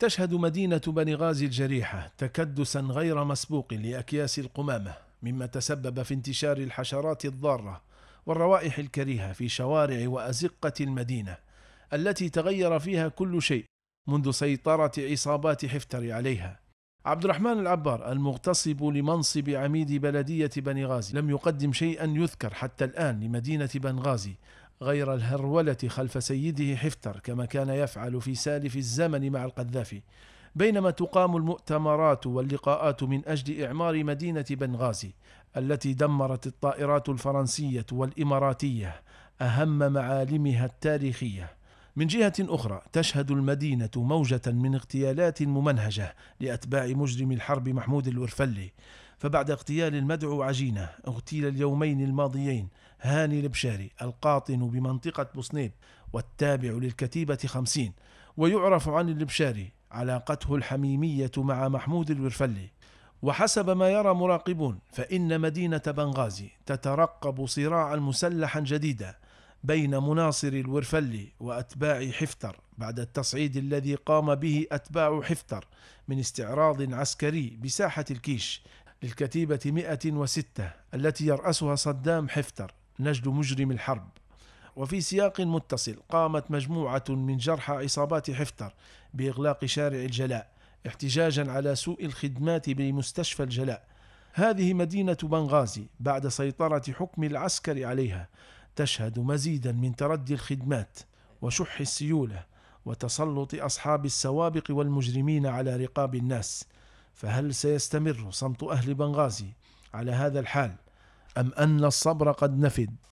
تشهد مدينة بني غازي الجريحة تكدسا غير مسبوق لأكياس القمامة مما تسبب في انتشار الحشرات الضارة والروائح الكريهة في شوارع وأزقة المدينة التي تغير فيها كل شيء منذ سيطرة عصابات حفتر عليها عبد الرحمن العبار المغتصب لمنصب عميد بلدية بنغازي لم يقدم شيئا يذكر حتى الآن لمدينة بنغازي غير الهرولة خلف سيده حفتر كما كان يفعل في سالف الزمن مع القذافي بينما تقام المؤتمرات واللقاءات من أجل إعمار مدينة بنغازي التي دمرت الطائرات الفرنسية والإماراتية أهم معالمها التاريخية من جهة أخرى تشهد المدينة موجة من اغتيالات ممنهجة لأتباع مجرم الحرب محمود الورفلي فبعد اغتيال المدعو عجينة اغتيل اليومين الماضيين هاني البشاري القاطن بمنطقة بوسنيب والتابع للكتيبة خمسين ويعرف عن البشاري علاقته الحميمية مع محمود الورفلي وحسب ما يرى مراقبون فإن مدينة بنغازي تترقب صراعا مسلحا جديدا بين مناصر الورفلي وأتباع حفتر بعد التصعيد الذي قام به أتباع حفتر من استعراض عسكري بساحة الكيش للكتيبة 106 التي يرأسها صدام حفتر نجد مجرم الحرب وفي سياق متصل قامت مجموعة من جرحى إصابات حفتر بإغلاق شارع الجلاء احتجاجا على سوء الخدمات بمستشفى الجلاء هذه مدينة بنغازي بعد سيطرة حكم العسكر عليها تشهد مزيدا من تردي الخدمات وشح السيولة وتسلط أصحاب السوابق والمجرمين على رقاب الناس فهل سيستمر صمت أهل بنغازي على هذا الحال أم أن الصبر قد نفد